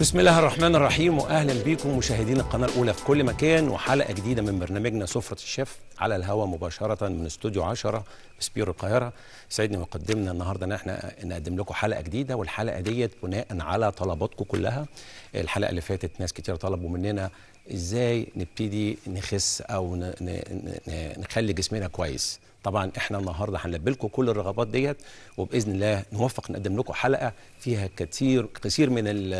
بسم الله الرحمن الرحيم واهلا بيكم مشاهدين القناه الاولى في كل مكان وحلقه جديده من برنامجنا سفره الشيف على الهواء مباشره من استوديو 10 بسبيرو القاهره يسعدني مقدمنا النهارده ان احنا نقدم لكم حلقه جديده والحلقه ديت بناء على طلباتكم كلها الحلقه اللي فاتت ناس كتير طلبوا مننا ازاي نبتدي نخس او نخلي جسمنا كويس طبعا احنا النهارده هنلبي لكم كل الرغبات ديت وباذن الله نوفق نقدم لكم حلقه فيها كثير كثير من الـ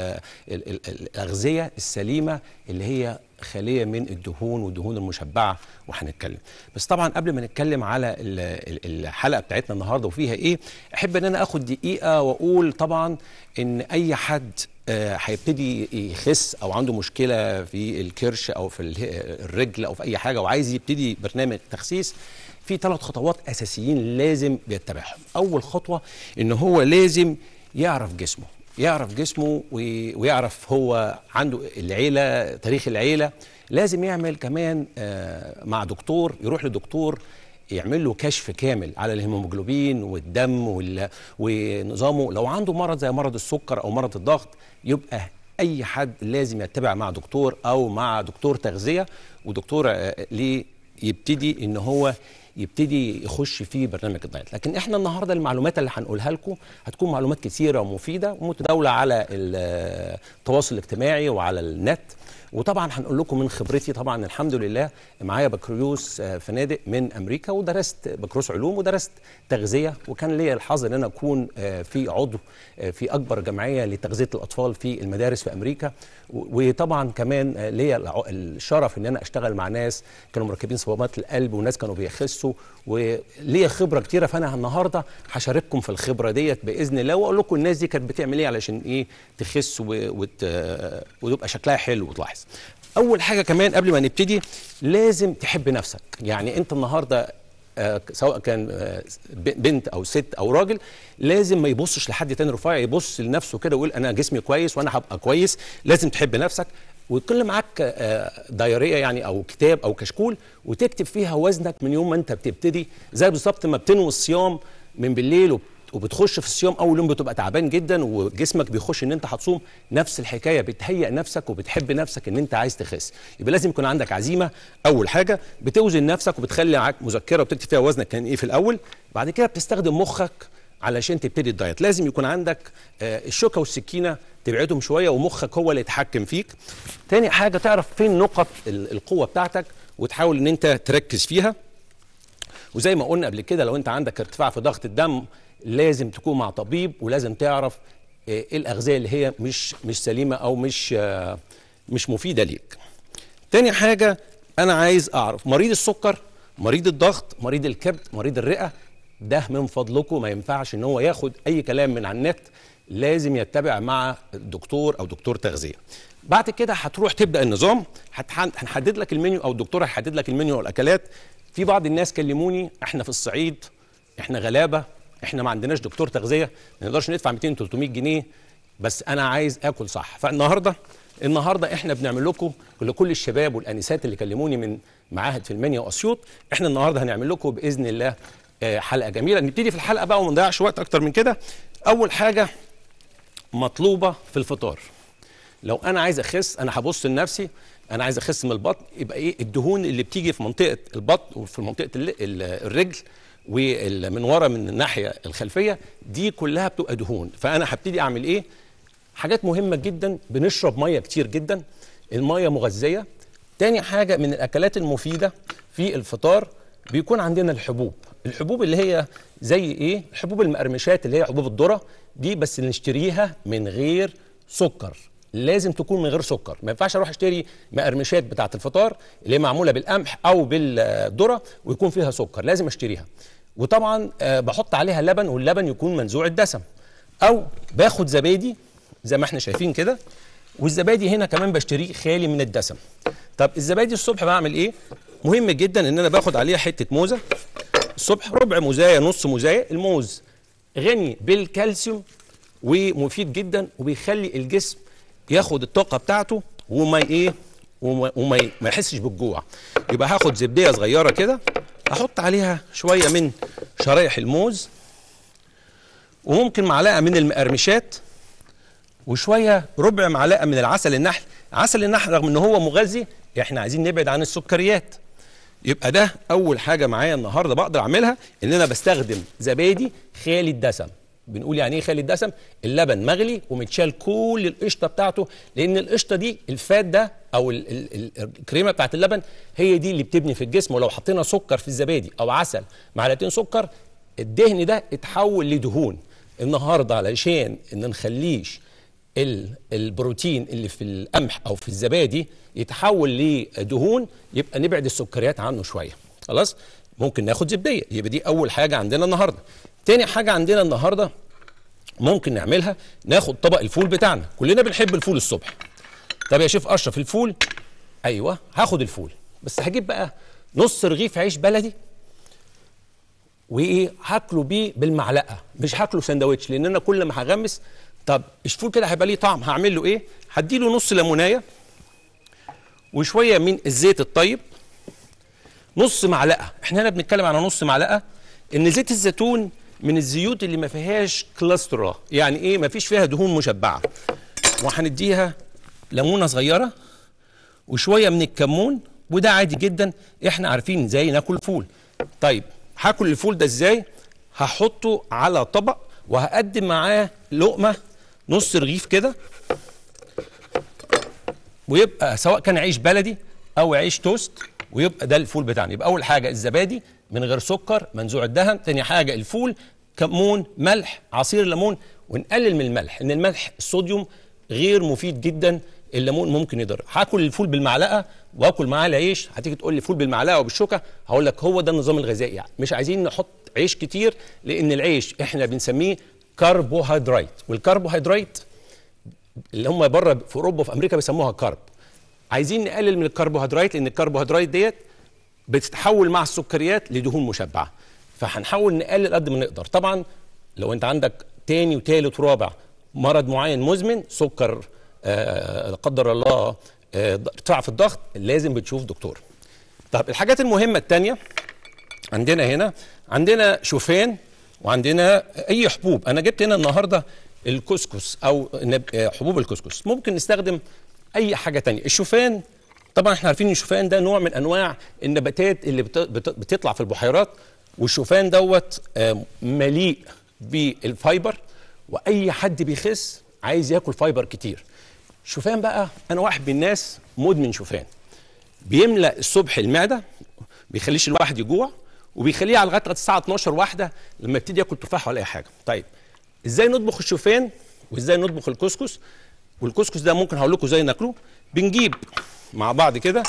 الـ الـ الاغذيه السليمه اللي هي خاليه من الدهون والدهون المشبعه وهنتكلم بس طبعا قبل ما نتكلم على الحلقه بتاعتنا النهارده وفيها ايه احب ان انا اخد دقيقه واقول طبعا ان اي حد آه، هيبتدي يخس او عنده مشكله في الكرش او في آه، الرجل او في اي حاجه وعايز يبتدي برنامج تخسيس في ثلاث خطوات اساسيين لازم يتبعهم اول خطوه ان هو لازم يعرف جسمه يعرف جسمه ويعرف هو عنده العيله تاريخ العيله لازم يعمل كمان آه، مع دكتور يروح لدكتور يعمل له كشف كامل على الهيموجلوبين والدم ونظامه لو عنده مرض زي مرض السكر او مرض الضغط يبقى اي حد لازم يتبع مع دكتور او مع دكتور تغذيه ودكتور آه، آه، ليه يبتدي ان هو يبتدي يخش في برنامج الدايت لكن احنا النهارده المعلومات اللي هنقولها لكم هتكون معلومات كثيره ومفيده ومتداوله على التواصل الاجتماعي وعلى النت وطبعا هنقول لكم من خبرتي طبعا الحمد لله معايا بكالوريوس آه، فنادق من امريكا ودرست بكالوريوس علوم ودرست تغذيه وكان لي الحظ ان انا اكون آه، في عضو آه، في اكبر جمعيه لتغذيه الاطفال في المدارس في امريكا وطبعا كمان ليا الشرف ان انا اشتغل مع ناس كانوا مركبين صمامات القلب وناس كانوا بيخسوا وليا خبره كتيره فانا النهارده هشارككم في الخبره ديت باذن الله واقول لكم الناس دي كانت بتعمل ايه علشان ايه تخس ويبقى شكلها حلو وتلاحظ اول حاجه كمان قبل ما نبتدي لازم تحب نفسك يعني انت النهارده آه، سواء كان آه، بنت او ست او راجل لازم ما يبصش لحد تاني رفيع يبص لنفسه كده ويقول انا جسمي كويس وانا هبقى كويس لازم تحب نفسك وكل معاك آه، دايريه يعني او كتاب او كشكول وتكتب فيها وزنك من يوم ما انت بتبتدي زي بالظبط ما بتنوي الصيام من بالليل وبتخش في الصيام اول يوم بتبقى تعبان جدا وجسمك بيخش ان انت هتصوم نفس الحكايه بتهيئ نفسك وبتحب نفسك ان انت عايز تخس يبقى لازم يكون عندك عزيمه اول حاجه بتوزن نفسك وبتخلي معاك مذكره وبتكتب فيها وزنك كان ايه في الاول بعد كده بتستخدم مخك علشان تبتدي الدايت لازم يكون عندك آه، الشوكه والسكينه تبعدهم شويه ومخك هو اللي يتحكم فيك تاني حاجه تعرف فين نقط القوه بتاعتك وتحاول ان انت تركز فيها وزي ما قلنا قبل كده لو انت عندك ارتفاع في ضغط الدم لازم تكون مع طبيب ولازم تعرف آه، ايه الاغذيه اللي هي مش مش سليمه او مش آه، مش مفيده ليك تاني حاجه انا عايز اعرف مريض السكر مريض الضغط مريض الكبد مريض الرئه ده من فضلكم ما ينفعش ان هو ياخد اي كلام من على النت لازم يتبع مع الدكتور او دكتور تغذيه بعد كده هتروح تبدا النظام هنحدد لك المنيو او الدكتور هيحدد لك المنيو والاكلات في بعض الناس كلموني احنا في الصعيد احنا غلابه احنا ما عندناش دكتور تغذيه ما نقدرش ندفع 200 300 جنيه بس انا عايز اكل صح فالنهارده النهارده احنا بنعمل لكم لكل الشباب والانسات اللي كلموني من معاهد في المنيا واسيوط احنا النهارده هنعمل لكم باذن الله آه، حلقه جميله نبتدي في الحلقه بقى وما نضيعش وقت اكتر من كده اول حاجه مطلوبه في الفطار لو انا عايز اخس انا هبص لنفسي انا عايز اخس من البطن يبقى ايه الدهون اللي بتيجي في منطقه البطن وفي منطقه الرجل ومن ورا من الناحيه الخلفيه دي كلها بتبقى دهون فانا هبتدي اعمل ايه حاجات مهمه جدا بنشرب ميه كتير جدا الميه مغذيه تاني حاجه من الاكلات المفيده في الفطار بيكون عندنا الحبوب الحبوب اللي هي زي ايه حبوب المقرمشات اللي هي حبوب الذره دي بس نشتريها من غير سكر لازم تكون من غير سكر ما ينفعش اروح اشتري مقرمشات بتاعه الفطار اللي هي معموله بالقمح او بالذره ويكون فيها سكر لازم اشتريها وطبعا آه، بحط عليها لبن واللبن يكون منزوع الدسم او باخد زبادي زي ما احنا شايفين كده والزبادي هنا كمان بشتريه خالي من الدسم طب الزبادي الصبح بعمل ايه مهم جدا ان انا باخد عليها حته موزه الصبح ربع موزايه نص موزايه الموز غني بالكالسيوم ومفيد جدا وبيخلي الجسم ياخد الطاقه بتاعته وما ايه وما ما يحسش بالجوع يبقى هاخد زبديه صغيره كده احط عليها شويه من شرايح الموز وممكن معلقه من المقرمشات وشويه ربع معلقه من العسل النحل عسل النحل رغم ان هو مغذي احنا عايزين نبعد عن السكريات يبقى ده اول حاجه معايا النهارده بقدر اعملها ان انا بستخدم زبادي خالي الدسم بنقول يعني ايه خالي الدسم اللبن مغلي ومتشال كل القشطه بتاعته لان القشطه دي الفات ده او الكريمه بتاعت اللبن هي دي اللي بتبني في الجسم ولو حطينا سكر في الزبادي او عسل معلقتين سكر الدهن ده اتحول لدهون النهارده علشان ان نخليش البروتين اللي في القمح او في الزبادي يتحول لدهون يبقى نبعد السكريات عنه شويه خلاص ممكن ناخد زبديه يبقى دي اول حاجه عندنا النهارده تاني حاجه عندنا النهارده ممكن نعملها ناخد طبق الفول بتاعنا كلنا بنحب الفول الصبح طب يا شيف اشرف الفول ايوه هاخد الفول بس هجيب بقى نص رغيف عيش بلدي وايه هاكله بيه بالمعلقه مش هاكله سندوتش لان انا كل ما هغمس طب الفول كده هيبقى ليه طعم هعمل له ايه هديله نص ليمونايه وشويه من الزيت الطيب نص معلقه احنا هنا بنتكلم على نص معلقه ان زيت الزيتون من الزيوت اللي ما فيهاش كلاسترا يعني ايه ما فيش فيها دهون مشبعه وهنديها ليمونه صغيره وشويه من الكمون وده عادي جدا احنا عارفين ازاي ناكل فول طيب هاكل الفول ده ازاي هحطه على طبق وهقدم معاه لقمه نص رغيف كده ويبقى سواء كان عيش بلدي او عيش توست ويبقى ده الفول بتاعنا يبقى اول حاجه الزبادي من غير سكر منزوع الدهن تاني حاجة الفول كمون ملح عصير الليمون ونقلل من الملح ان الملح الصوديوم غير مفيد جدا الليمون ممكن يضر هاكل الفول بالمعلقه واكل معاه العيش هتيجي تقول لي فول بالمعلقه وبالشوكه هقول لك هو ده النظام الغذائي يعني مش عايزين نحط عيش كتير لان العيش احنا بنسميه كربوهيدرات والكربوهيدرات اللي هم بره في اوروبا وفي امريكا بيسموها كارب عايزين نقلل من الكربوهيدرات لان الكربوهيدرات ديت بتتحول مع السكريات لدهون مشبعه فهنحاول نقلل قد ما نقدر طبعا لو انت عندك تاني وتالت ورابع مرض معين مزمن سكر آه، لا قدر الله ارتفاع آه، في الضغط لازم بتشوف دكتور طب الحاجات المهمه الثانيه عندنا هنا عندنا شوفان وعندنا اي حبوب انا جبت هنا النهارده الكسكس او آه، حبوب الكسكس ممكن نستخدم اي حاجه تانية الشوفان طبعا احنا عارفين ان الشوفان ده نوع من انواع النباتات اللي بتطلع في البحيرات والشوفان دوت آه، مليء بالفايبر واي حد بيخس عايز ياكل فايبر كتير شوفان بقى انا واحد من الناس مدمن شوفان بيملا الصبح المعده بيخليش الواحد يجوع وبيخليه على لغايه الساعه 12 واحده لما يبتدي ياكل تفاح ولا اي حاجه طيب ازاي نطبخ الشوفان وازاي نطبخ الكسكس والكسكس ده ممكن هقول لكم ازاي ناكله بنجيب مع بعض كده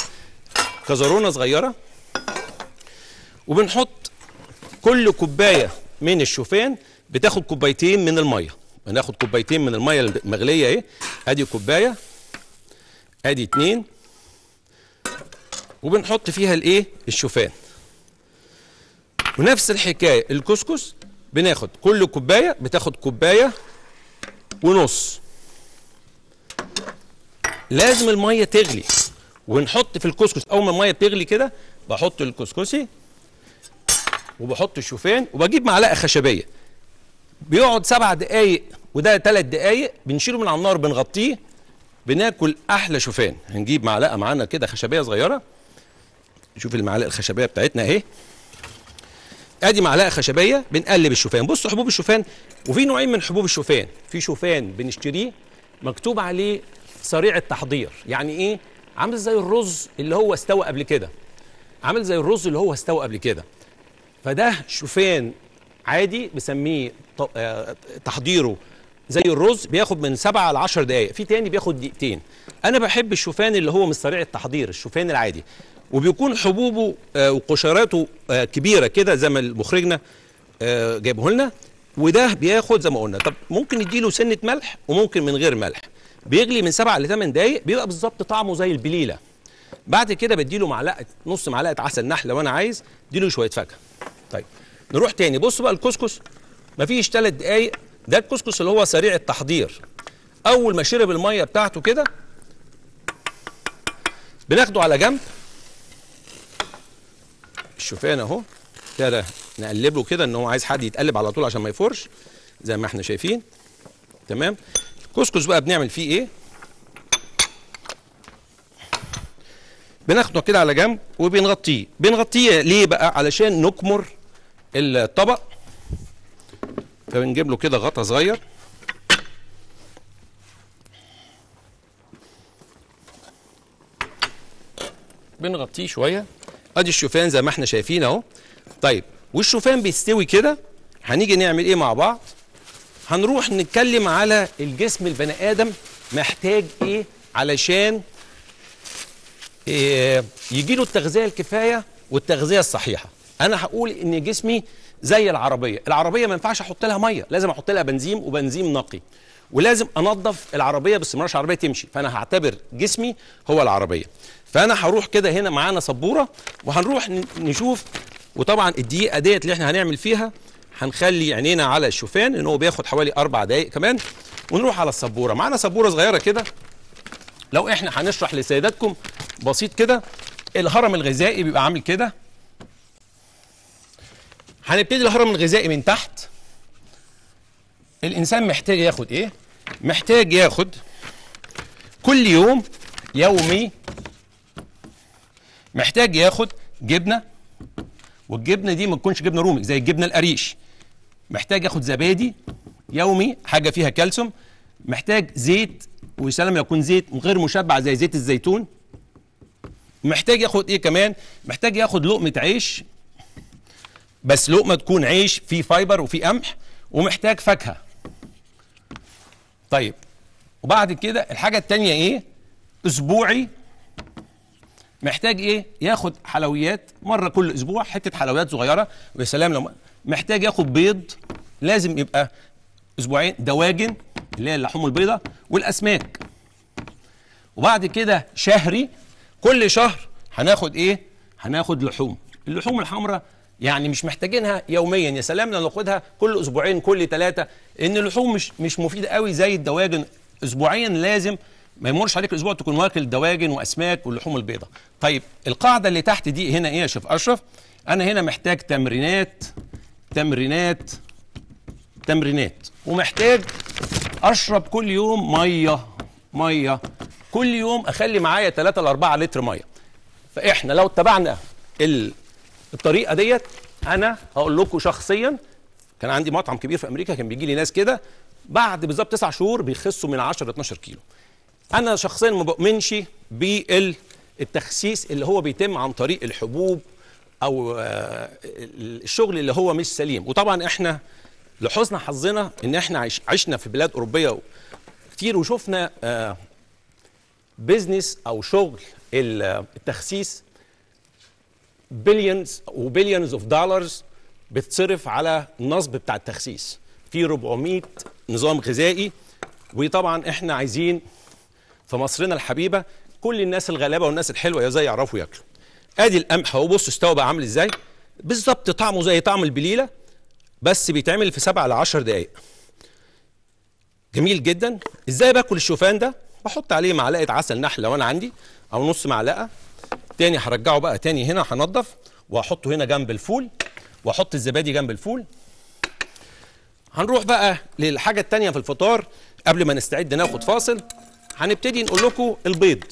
كزرونه صغيره وبنحط كل كوبايه من الشوفان بتاخد كوبايتين من الميه هناخد كوبايتين من الميه المغليه اهي ادي كوبايه ادي اتنين وبنحط فيها الايه الشوفان ونفس الحكايه الكسكس بناخد كل كوبايه بتاخد كوبايه ونص لازم الميه تغلي ونحط في الكسكس اول ما الميه بتغلي كده بحط الكسكسي وبحط الشوفان وبجيب معلقه خشبيه بيقعد سبع دقايق وده ثلاث دقايق بنشيله من على النار بنغطيه بناكل احلى شوفان هنجيب معلقه معانا كده خشبيه صغيره شوف المعلقه الخشبيه بتاعتنا اهي ادي معلقه خشبيه بنقلب الشوفان بصوا حبوب الشوفان وفي نوعين من حبوب الشوفان في شوفان بنشتريه مكتوب عليه سريع التحضير يعني ايه عامل زي الرز اللي هو استوى قبل كده عامل زي الرز اللي هو استوى قبل كده فده شوفان عادي بسميه آه، تحضيره زي الرز بياخد من 7 ل 10 دقائق في تاني بياخد دقيقتين انا بحب الشوفان اللي هو مش سريع التحضير الشوفان العادي وبيكون حبوبه آه، وقشراته آه، كبيره كده زي ما مخرجنا جايبه لنا وده بياخد زي ما قلنا طب ممكن نديله سنه ملح وممكن من غير ملح بيغلي من 7 ل 8 دقايق بيبقى بالظبط طعمه زي البليله بعد كده بديله معلقه نص معلقه عسل نحل لو انا عايز اديله شويه فاكهه طيب نروح تاني بص بقى الكسكس مفيش ثلاث دقايق ده الكسكس اللي هو سريع التحضير اول ما شرب الميه بتاعته كده بناخده على جنب الشوفان اهو ابتدى نقلب له كده ان هو عايز حد يتقلب على طول عشان ما يفرش زي ما احنا شايفين تمام كسكس بقى بنعمل فيه ايه بناخده كده على جنب وبنغطيه بنغطيه ليه بقى علشان نكمر الطبق فبنجيب له كده غطا صغير بنغطيه شويه ادي الشوفان زي ما احنا شايفين اهو طيب والشوفان بيستوي كده هنيجي نعمل ايه مع بعض هنروح نتكلم على الجسم البني ادم محتاج ايه علشان إيه، يجي له التغذيه الكفايه والتغذيه الصحيحه انا هقول ان جسمي زي العربيه العربيه ما ينفعش احط لها ميه لازم احط لها بنزين وبنزين نقي ولازم انظف العربيه باستمرار العربيه تمشي فانا هعتبر جسمي هو العربيه فانا هروح كده هنا معانا سبوره وهنروح نشوف وطبعا الدقيقه ديت اللي احنا هنعمل فيها هنخلي عينينا على الشوفان ان هو بياخد حوالي اربع دقائق كمان ونروح على السبوره معانا سبوره صغيره كده لو احنا هنشرح لسيداتكم بسيط كده الهرم الغذائي بيبقى عامل كده هنبتدي الهرم الغذائي من تحت الانسان محتاج ياخد ايه محتاج ياخد كل يوم يومي محتاج ياخد جبنه والجبنه دي ما تكونش جبنه رومي زي الجبنه القريش محتاج اخد زبادي يومي حاجه فيها كالسيوم محتاج زيت ويا سلام يكون زيت غير مشبع زي زيت الزيتون محتاج ياخد ايه كمان محتاج ياخد لقمه عيش بس لقمه تكون عيش فيه فايبر وفيه قمح ومحتاج فاكهه طيب وبعد كده الحاجه الثانيه ايه اسبوعي محتاج ايه ياخد حلويات مره كل اسبوع حته حلويات صغيره ويا سلام لو محتاج ياخد بيض لازم يبقى اسبوعين دواجن اللي هي اللحوم البيضاء والاسماك وبعد كده شهري كل شهر هناخد ايه هناخد لحوم اللحوم الحمراء يعني مش محتاجينها يوميا يا سلام لو ناخدها كل اسبوعين كل ثلاثه ان اللحوم مش مش مفيده قوي زي الدواجن اسبوعيا لازم ما يمرش عليك الاسبوع تكون واكل دواجن واسماك واللحوم البيضاء طيب القاعده اللي تحت دي هنا ايه يا شيخ اشرف انا هنا محتاج تمرينات تمرينات تمرينات ومحتاج اشرب كل يوم ميه ميه كل يوم اخلي معايا 3 ل 4 لتر ميه فاحنا لو اتبعنا الطريقه ديت انا هقول لكم شخصيا كان عندي مطعم كبير في امريكا كان بيجي لي ناس كده بعد بالظبط 9 شهور بيخسوا من 10 ل 12 كيلو انا شخصيا ما بؤمنش بالتخسيس اللي هو بيتم عن طريق الحبوب او آه، الشغل اللي هو مش سليم وطبعا احنا لحسن حظنا ان احنا عشنا في بلاد اوروبيه كتير وشفنا بيزنس آه، او شغل التخسيس بليونز وبليونز اوف دولارز بتصرف على النصب بتاع التخسيس في 400 نظام غذائي وطبعا احنا عايزين في مصرنا الحبيبه كل الناس الغلابه والناس الحلوه يا زي يعرفوا ياكلوا ادي القمح اهو بص استوى بقى عامل ازاي بالظبط طعمه زي طعم البليله بس بيتعمل في 7 ل 10 دقائق جميل جدا ازاي باكل الشوفان ده بحط عليه معلقه عسل نحل لو انا عندي او نص معلقه تاني هرجعه بقى تاني هنا هنضف وهحطه هنا جنب الفول واحط الزبادي جنب الفول هنروح بقى للحاجه التانيه في الفطار قبل ما نستعد ناخد فاصل هنبتدي نقول لكم البيض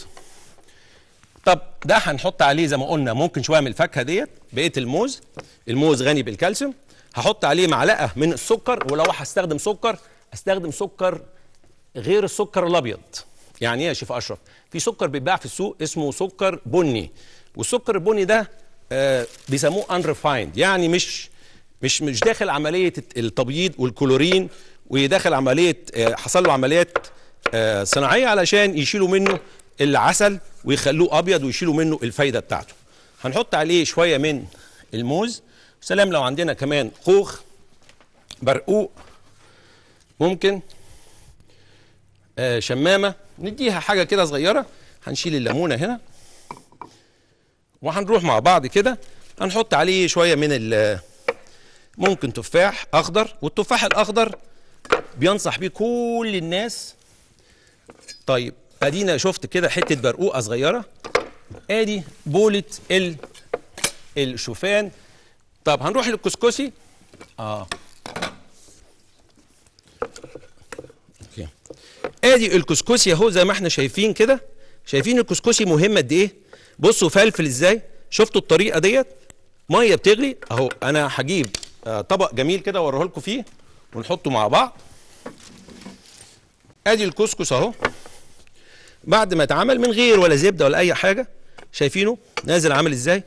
طب ده هنحط عليه زي ما قلنا ممكن شويه من الفاكهه ديت بقيه الموز الموز غني بالكالسيوم هحط عليه معلقه من السكر ولو هستخدم سكر استخدم سكر غير السكر الابيض يعني ايه يا شيف اشرف في سكر بيتباع في السوق اسمه سكر بني والسكر البني ده آه بيسموه انريفايند يعني مش مش مش داخل عمليه التبييض والكلورين وداخل عمليه آه حصل له عمليات آه صناعيه علشان يشيلوا منه العسل ويخلوه ابيض ويشيلوا منه الفايده بتاعته هنحط عليه شويه من الموز سلام لو عندنا كمان خوخ برقوق ممكن آه شمامه نديها حاجه كده صغيره هنشيل الليمونه هنا وهنروح مع بعض كده هنحط عليه شويه من ممكن تفاح اخضر والتفاح الاخضر بينصح بيه كل الناس طيب ادينا شفت كده حته برقوقه صغيره ادي بوله ال الشوفان طب هنروح للكسكسي اه اوكي ادي الكسكسي اهو زي ما احنا شايفين كده شايفين الكسكسي مهم قد ايه بصوا فلفل ازاي شفتوا الطريقه ديت ميه بتغلي اهو انا هجيب آه، طبق جميل كده اوريه لكم فيه ونحطه مع بعض ادي الكسكس اهو بعد ما اتعمل من غير ولا زبده ولا اي حاجه شايفينه نازل عامل ازاي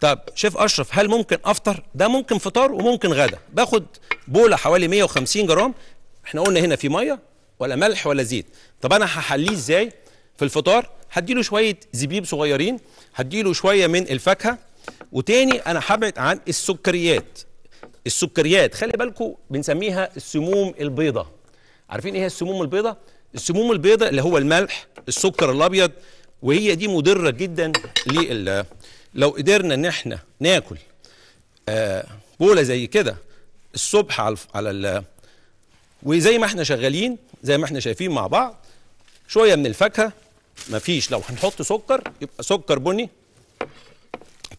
طب شيف اشرف هل ممكن افطر ده ممكن فطار وممكن غدا باخد بوله حوالي 150 جرام احنا قلنا هنا في ميه ولا ملح ولا زيت طب انا هحليه ازاي في الفطار هديله شويه زبيب صغيرين هديله شويه من الفاكهه وتاني انا هبعد عن السكريات السكريات خلي بالكم بنسميها السموم البيضه عارفين ايه هي السموم البيضه السموم البيضاء اللي هو الملح السكر الابيض وهي دي مضره جدا لل لو قدرنا ان احنا ناكل آه، بوله زي كده الصبح على على ال وزي ما احنا شغالين زي ما احنا شايفين مع بعض شويه من الفاكهه مفيش لو هنحط سكر يبقى سكر بني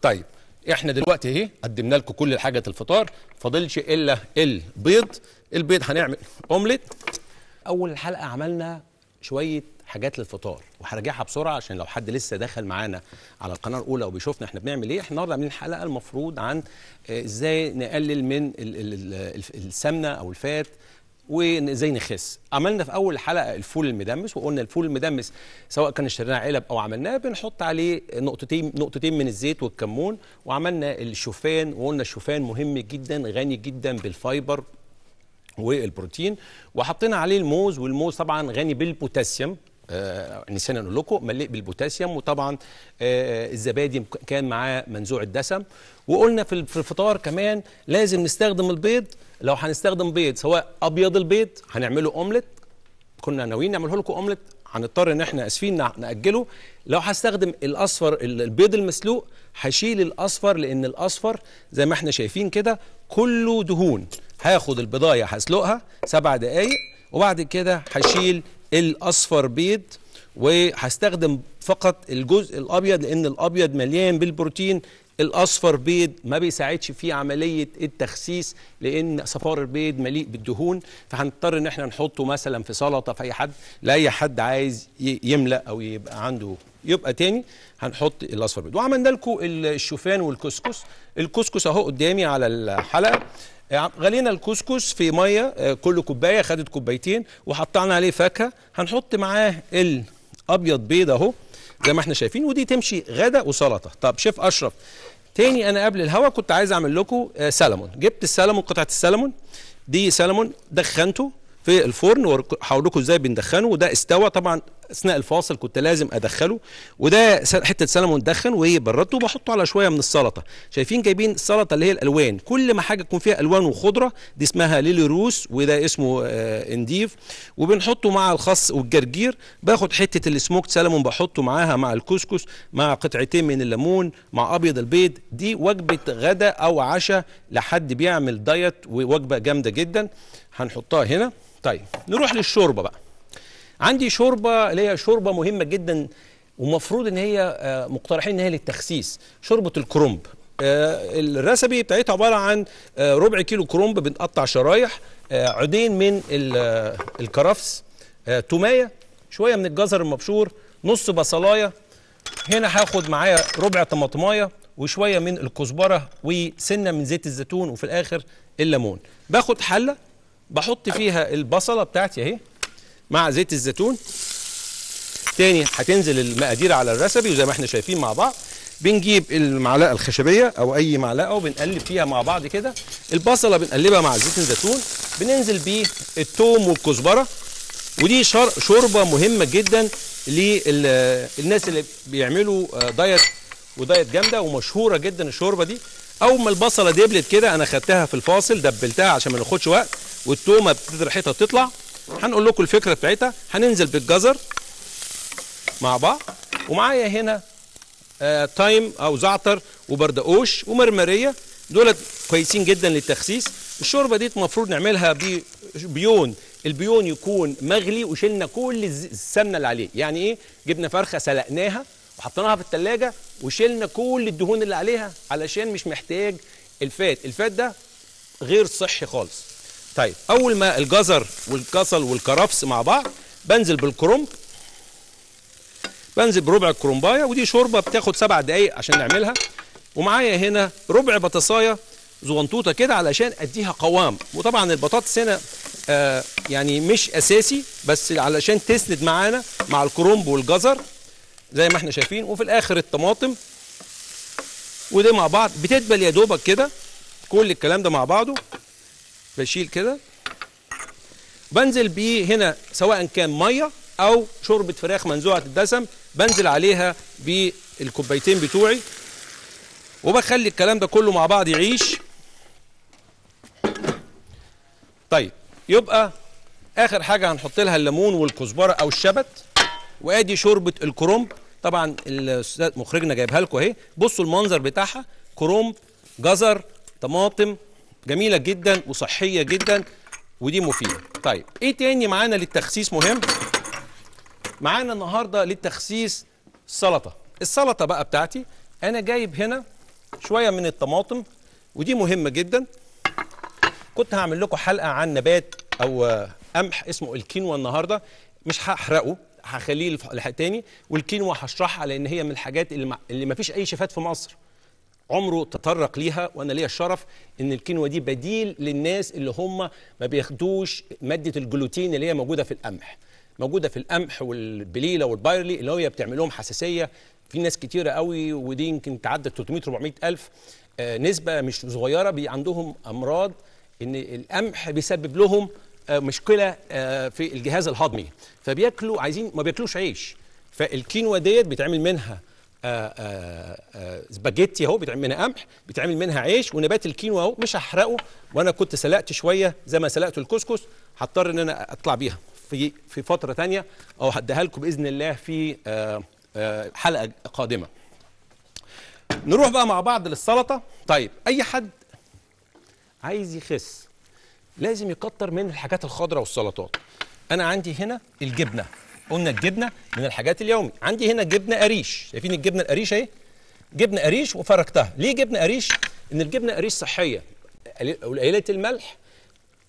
طيب احنا دلوقتي اهي قدمنا لكم كل حاجه الفطار فاضلش الا البيض البيض هنعمل اومليت اول حلقه عملنا شويه حاجات للفطار وهرجعها بسرعه عشان لو حد لسه دخل معانا على القناه الاولى وبيشوفنا احنا بنعمل ايه احنا النهارده عاملين حلقه المفروض عن آه، ازاي نقلل من السمنه او الفات وازاي نخس عملنا في اول حلقه الفول المدمس وقلنا الفول المدمس سواء كان اشتريناه علب او عملناه بنحط عليه نقطتين نقطتين من الزيت والكمون وعملنا الشوفان وقلنا الشوفان مهم جدا غني جدا بالفايبر والبروتين وحطينا عليه الموز والموز طبعا غني بالبوتاسيوم آه نسينا نقول لكم مليء بالبوتاسيوم وطبعا آه الزبادي كان معاه منزوع الدسم وقلنا في الفطار كمان لازم نستخدم البيض لو هنستخدم بيض سواء ابيض البيض هنعمله اومليت كنا ناويين نعمله لكم اومليت هنضطر ان احنا اسفين ناجله لو هستخدم الاصفر البيض المسلوق هشيل الاصفر لان الاصفر زي ما احنا شايفين كده كله دهون هاخد البضايه هسلقها سبع دقايق وبعد كده هشيل الاصفر بيض وهستخدم فقط الجزء الابيض لان الابيض مليان بالبروتين الاصفر بيض ما بيساعدش في عمليه التخسيس لان صفار البيض مليء بالدهون فهنضطر ان احنا نحطه مثلا في سلطه في اي حد لاي حد عايز يملا او يبقى عنده يبقى تاني هنحط الاصفر بيض وعملنا لكم الشوفان والكسكس الكسكس اهو قدامي على الحلقه يعني غلينا الكسكس في ميه آه، كل كوبايه خدت كوبايتين وحطينا عليه فاكهه هنحط معاه الابيض بيض اهو زي ما احنا شايفين ودي تمشي غدا وسلطه طب شيف اشرف تاني انا قبل الهوا كنت عايز اعمل لكم آه، سلمون جبت السلمون قطعه السلمون دي سلمون دخنته في الفرن وهقول لكم ازاي بندخنه وده استوى طبعا اثناء الفاصل كنت لازم ادخله وده حته سلمون دخن وبردته وبحطه على شويه من السلطه شايفين جايبين السلطه اللي هي الالوان كل ما حاجه تكون فيها الوان وخضره دي اسمها ليلي روس وده اسمه آه انديف وبنحطه مع الخس والجرجير باخد حته السموكت سلمون بحطه معاها مع الكسكس مع قطعتين من الليمون مع ابيض البيض دي وجبه غدا او عشاء لحد بيعمل دايت ووجبه جامده جدا هنحطها هنا طيب نروح للشوربه بقى عندي شوربه اللي هي شوربه مهمه جدا ومفروض ان هي آه، مقترحين ان هي للتخسيس شوربه الكرومب آه، الرسبي بتاعتها عباره عن آه، ربع كيلو كرومب بنقطع شرايح عودين من الكرفس توماية شويه من الجزر المبشور نص بصلايه هنا هاخد معايا ربع طماطمايه وشويه من الكزبره وسنه من زيت الزيتون وفي الاخر الليمون باخد حله بحط فيها البصله بتاعتي اهي مع زيت الزيتون تاني هتنزل المقادير على الرسبي وزي ما احنا شايفين مع بعض بنجيب المعلقه الخشبيه او اي معلقه وبنقلب فيها مع بعض كده البصله بنقلبها مع زيت الزيتون بننزل بيه الثوم والكزبره ودي شوربه مهمه جدا للناس اللي بيعملوا آه، دايت ودايت جامده ومشهوره جدا الشوربه دي اول ما البصله دبلت كده انا خدتها في الفاصل دبلتها عشان ما ناخدش وقت والتومه ابتدت ريحتها تطلع هنقول لكم الفكره بتاعتها هننزل بالجزر مع بعض ومعايا هنا آه تايم او زعتر وبردقوش ومرمريه دولت كويسين جدا للتخسيس الشوربه دي المفروض نعملها بيون البيون يكون مغلي وشلنا كل السمنه اللي عليه يعني ايه جبنا فرخه سلقناها وحطيناها في الثلاجه وشلنا كل الدهون اللي عليها علشان مش محتاج الفات الفات ده غير صحي خالص طيب اول ما الجزر والكسل والكرفس مع بعض بنزل بالكرنب بنزل بربع الكرنبايه ودي شوربه بتاخد سبع دقايق عشان نعملها ومعايا هنا ربع بطاطسايه زغنطوطه كده علشان اديها قوام وطبعا البطاطس هنا آه يعني مش اساسي بس علشان تسند معانا مع الكرنب والجزر زي ما احنا شايفين وفي الاخر الطماطم وده مع بعض بتدبل يا دوبك كده كل الكلام ده مع بعضه بشيل كده بنزل بيه هنا سواء كان ميه او شوربه فراخ منزوعه الدسم بنزل عليها بالكوبايتين بتوعي وبخلي الكلام ده كله مع بعض يعيش طيب يبقى اخر حاجه هنحط لها الليمون والكزبره او الشبت وادي شوربه الكرنب طبعا الاستاذ مخرجنا جايبها لكم اهي بصوا المنظر بتاعها كرنب جزر طماطم جميله جدا وصحيه جدا ودي مفيده طيب ايه تاني معانا للتخسيس مهم معانا النهارده للتخسيس السلطه السلطه بقى بتاعتي انا جايب هنا شويه من الطماطم ودي مهمه جدا كنت هعمل لكم حلقه عن نبات او قمح اسمه الكينوا النهارده مش هحرقه هخليه لحق تاني والكينوا هشرحها لان هي من الحاجات اللي ما فيش اي شفات في مصر عمره تطرق ليها وانا ليا الشرف ان الكينوا دي بديل للناس اللي هم ما بياخدوش ماده الجلوتين اللي هي موجوده في القمح موجوده في القمح والبليله والبايرلي اللي هي بتعمل لهم حساسيه في ناس كتيره قوي ودي يمكن تعدى 300 400 الف آه، نسبه مش صغيره بي عندهم امراض ان القمح بيسبب لهم آه، مشكله آه، في الجهاز الهضمي فبياكلوا عايزين ما بياكلوش عيش فالكينوا ديت بيتعمل منها آه، آه، آه، سباجيتي اهو بيتعمل منها قمح بيتعمل منها عيش ونبات الكينوا اهو مش هحرقه وانا كنت سلقت شويه زي ما سلقت الكسكس هضطر ان انا اطلع بيها في في فتره ثانيه او هديها لكم باذن الله في حلقه قادمه نروح بقى مع بعض للسلطه طيب اي حد عايز يخس لازم يكتر من الحاجات الخضراء والسلطات انا عندي هنا الجبنه قلنا الجبنه من الحاجات اليومي عندي هنا جبنه قريش شايفين الجبنه القريش اهي جبنه قريش وفركتها ليه جبنه قريش ان الجبنه قريش صحيه قليله الملح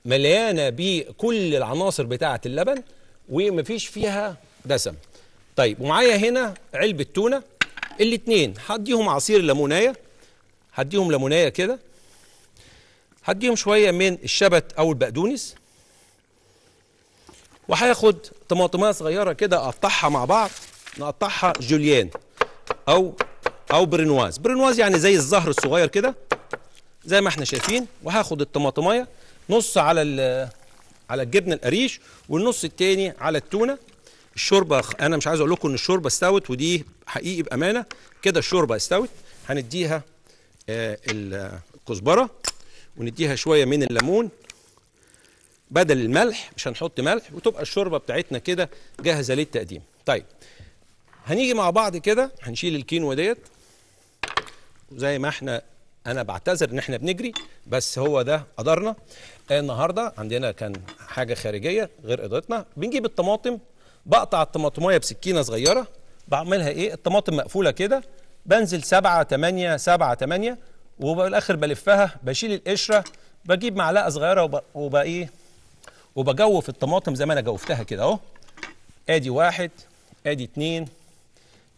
مليانه بكل العناصر بتاعه اللبن ومفيش فيها دسم طيب ومعايا هنا علبه تونه الاثنين هديهم عصير ليمونيه هديهم ليمونايه كده هديهم شويه من الشبت او البقدونس وهياخد طماطميه صغيره كده اقطعها مع بعض نقطعها جوليان او او برنواز برنواز يعني زي الزهر الصغير كده زي ما احنا شايفين وهاخد الطماطمايه نص على على الجبنه القريش والنص التاني على التونه الشوربه انا مش عايز اقول لكم ان الشوربه استوت ودي حقيقي بامانه كده الشوربه استوت هنديها آه، الكزبره ونديها شويه من الليمون بدل الملح مش هنحط ملح وتبقى الشوربه بتاعتنا كده جاهزه للتقديم طيب هنيجي مع بعض كده هنشيل الكينوا ديت زي ما احنا انا بعتذر ان احنا بنجري بس هو ده قدرنا النهارده عندنا كان حاجه خارجيه غير قدرتنا بنجيب الطماطم بقطع الطماطمية بسكينه صغيره بعملها ايه الطماطم مقفوله كده بنزل سبعة 8 سبعة 8 وبالاخر بلفها بشيل القشره بجيب معلقه صغيره وبقى ايه وبجوف الطماطم زي ما انا جوفتها كده اهو ادي واحد ادي اتنين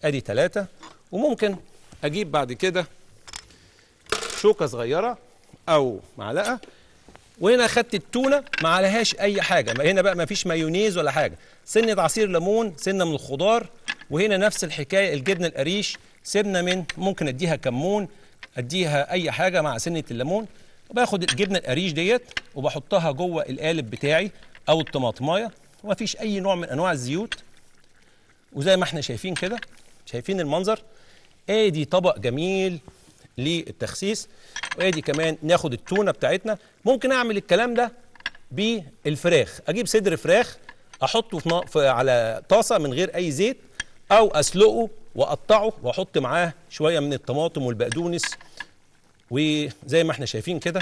ادي تلاتة وممكن اجيب بعد كده شوكه صغيره او معلقه وهنا خدت التونه ما عليهاش اي حاجه هنا بقى ما فيش مايونيز ولا حاجه سنه عصير ليمون سنه من الخضار وهنا نفس الحكايه الجبنه القريش سنة من ممكن اديها كمون اديها اي حاجه مع سنه الليمون وباخد الجبنه القريش ديت وبحطها جوه القالب بتاعي او الطماطمايه ومفيش اي نوع من انواع الزيوت وزي ما احنا شايفين كده شايفين المنظر ادي طبق جميل للتخسيس وادي كمان ناخد التونه بتاعتنا ممكن اعمل الكلام ده بالفراخ اجيب صدر فراخ احطه في, في على طاسه من غير اي زيت او اسلقه واقطعه واحط معاه شويه من الطماطم والبقدونس وزي ما احنا شايفين كده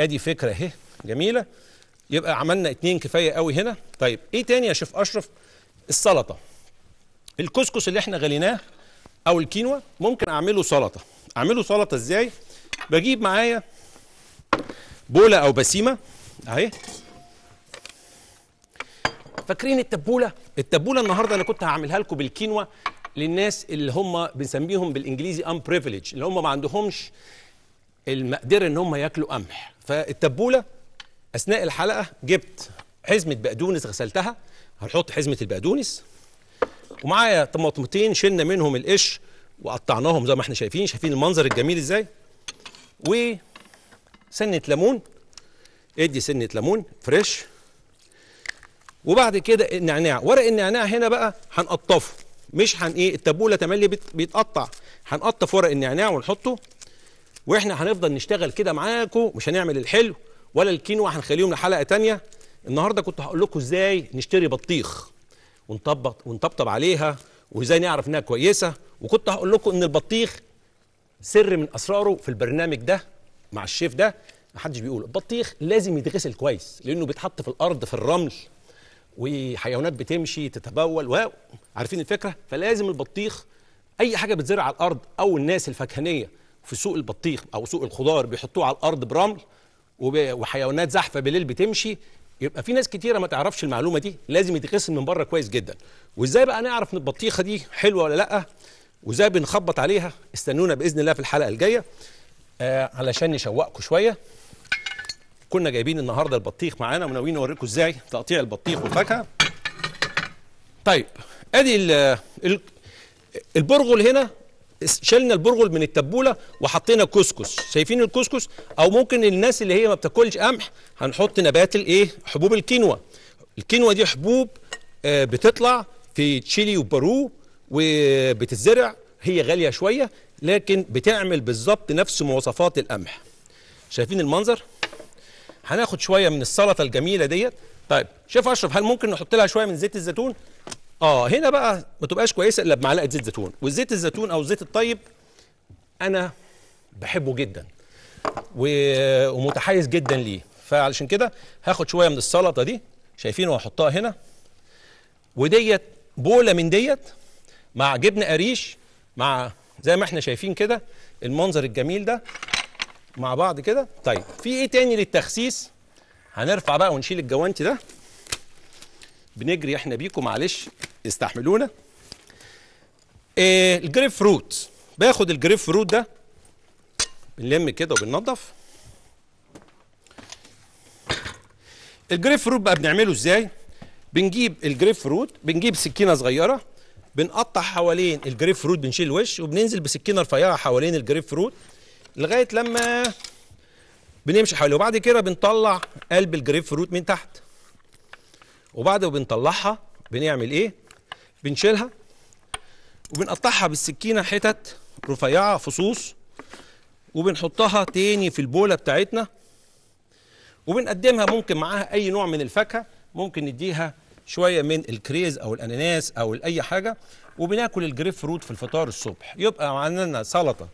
ادي فكره اهي جميله يبقى عملنا اتنين كفايه قوي هنا طيب ايه تاني يا شيف اشرف السلطه الكسكس اللي احنا غليناه او الكينوا ممكن اعمله سلطه اعمله سلطه ازاي بجيب معايا بوله او بسيمه اهي فاكرين التبوله التبوله النهارده انا كنت هعملها لكم بالكينوا للناس اللي هم بنسميهم بالانجليزي ان بريفليج اللي هم ما عندهمش المقدره ان هم ياكلوا قمح فالتبوله اثناء الحلقه جبت حزمه بقدونس غسلتها هنحط حزمه البقدونس ومعايا طماطمتين شلنا منهم القش وقطعناهم زي ما احنا شايفين شايفين المنظر الجميل ازاي وسنه ليمون ادي سنه ليمون فريش وبعد كده النعناع ورق النعناع هنا بقى هنقطفه مش هن ايه التبوله تملي بيتقطع هنقطف ورق النعناع ونحطه واحنا هنفضل نشتغل كده معاكم مش هنعمل الحلو ولا الكينوا هنخليهم لحلقه تانية النهارده كنت هقول لكم ازاي نشتري بطيخ ونطبط ونطبطب عليها وازاي نعرف انها كويسه وكنت هقول لكم ان البطيخ سر من اسراره في البرنامج ده مع الشيف ده محدش بيقول البطيخ لازم يتغسل كويس لانه بيتحط في الارض في الرمل وحيوانات بتمشي تتبول و عارفين الفكره فلازم البطيخ اي حاجه بتزرع على الارض او الناس الفاكهنيه في سوق البطيخ او سوق الخضار بيحطوه على الارض برمل وحيوانات زحفه بالليل بتمشي يبقى في ناس كتيره ما تعرفش المعلومه دي لازم يتغسل من بره كويس جدا وازاي بقى نعرف ان البطيخه دي حلوه ولا لا وازاي بنخبط عليها استنونا باذن الله في الحلقه الجايه آه علشان نشوقكم شويه كنا جايبين النهارده البطيخ معانا وناويين نوريكم ازاي تقطيع البطيخ والفاكهه طيب ادي البرغل هنا شلنا البرغل من التبوله وحطينا كسكس شايفين الكسكس او ممكن الناس اللي هي ما بتاكلش قمح هنحط نبات الايه حبوب الكينوا الكينوا دي حبوب آه، بتطلع في تشيلي وبرو وبتتزرع هي غاليه شويه لكن بتعمل بالظبط نفس مواصفات القمح شايفين المنظر هناخد شويه من السلطه الجميله ديت طيب شوف اشرف هل ممكن نحط لها شويه من زيت الزيتون اه هنا بقى ما تبقاش كويسه الا بمعلقه زيت زيتون والزيت الزيتون او الزيت الطيب انا بحبه جدا ومتحيز جدا ليه فعلشان كده هاخد شويه من السلطه دي شايفين وهحطها هنا وديت بوله من ديت مع جبنه قريش مع زي ما احنا شايفين كده المنظر الجميل ده مع بعض كده طيب في ايه تاني للتخسيس هنرفع بقى ونشيل الجوانتي ده بنجري احنا بيكم معلش استحملونا إيه الجريب فروت باخد الجريب فروت ده بنلم كده وبننضف الجريب فروت بقى بنعمله ازاي بنجيب الجريب فروت بنجيب سكينه صغيره بنقطع حوالين الجريب فروت بنشيل الوش وبننزل بسكينه رفيعه حوالين الجريب فروت لغايه لما بنمشي حواليه وبعد كده بنطلع قلب الجريب فروت من تحت وبعد ما بنطلعها بنعمل ايه بنشيلها وبنقطعها بالسكينه حتت رفيعه فصوص وبنحطها تاني في البوله بتاعتنا وبنقدمها ممكن معاها اي نوع من الفاكهه ممكن نديها شويه من الكريز او الاناناس او اي حاجه وبناكل الجريب فروت في الفطار الصبح يبقى عندنا سلطه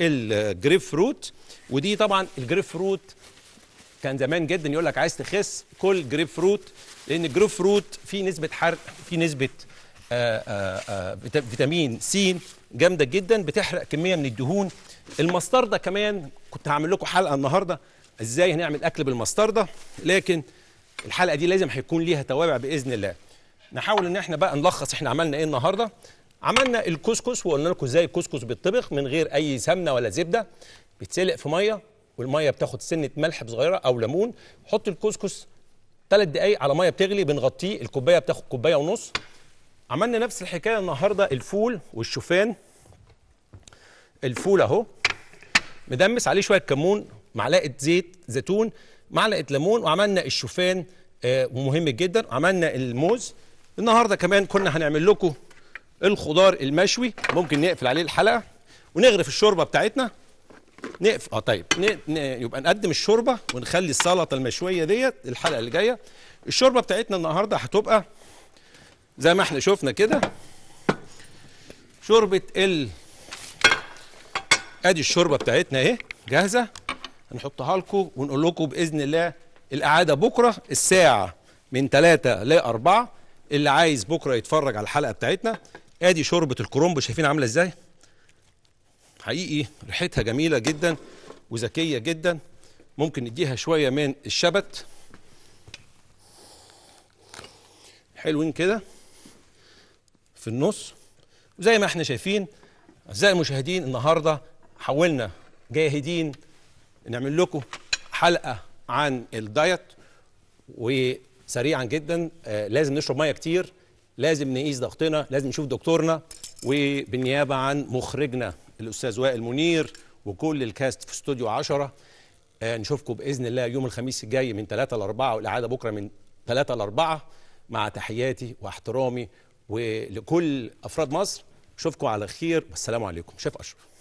الجريب فروت ودي طبعا الجريب فروت كان زمان جدا يقول لك عايز تخس كل جريب فروت لان الجريب فروت فيه نسبه حرق فيه نسبه آه، آه، آه، فيتامين س جامده جدا بتحرق كميه من الدهون المستردة كمان كنت هعمل لكم حلقه النهارده ازاي هنعمل اكل بالمستردة لكن الحلقه دي لازم هيكون ليها توابع باذن الله نحاول ان احنا بقى نلخص احنا عملنا ايه النهارده عملنا الكسكس وقلنا لكم ازاي الكسكس بيتطبخ من غير اي سمنه ولا زبده بيتسلق في ميه والميه بتاخد سنه ملح صغيره او ليمون حط الكسكس ثلاث دقايق على ميه بتغلي بنغطيه الكوبايه بتاخد كوبايه ونص عملنا نفس الحكايه النهارده الفول والشوفان الفول اهو مدمس عليه شويه كمون معلقه زيت زيتون معلقه ليمون وعملنا الشوفان آه، ومهم جدا عملنا الموز النهارده كمان كنا هنعمل لكم الخضار المشوي ممكن نقفل عليه الحلقه ونغرف الشوربه بتاعتنا نقف اه طيب يبقى نقدم الشوربه ونخلي السلطه المشويه ديت الحلقه اللي جايه الشوربه بتاعتنا النهارده هتبقى زي ما احنا شفنا كده شوربه ال ادي الشوربه بتاعتنا اهي جاهزه هنحطها لكم ونقول لكم باذن الله الاعاده بكره الساعه من ثلاثة ل اللي عايز بكره يتفرج على الحلقه بتاعتنا ادي شوربه الكرنب شايفين عامله ازاي حقيقي ريحتها جميله جدا وذكيه جدا ممكن نديها شويه من الشبت حلوين كده في النص وزي ما احنا شايفين اعزائي المشاهدين النهارده حاولنا جاهدين نعمل لكم حلقه عن الدايت وسريعا جدا آه، لازم نشرب ميه كتير لازم نقيس ضغطنا لازم نشوف دكتورنا وبالنيابه عن مخرجنا الاستاذ وائل منير وكل الكاست في استوديو 10 آه، نشوفكم باذن الله يوم الخميس الجاي من 3 ل 4 والاعاده بكره من 3 ل 4 مع تحياتي واحترامي ولكل افراد مصر اشوفكم على خير والسلام عليكم شايف اشرف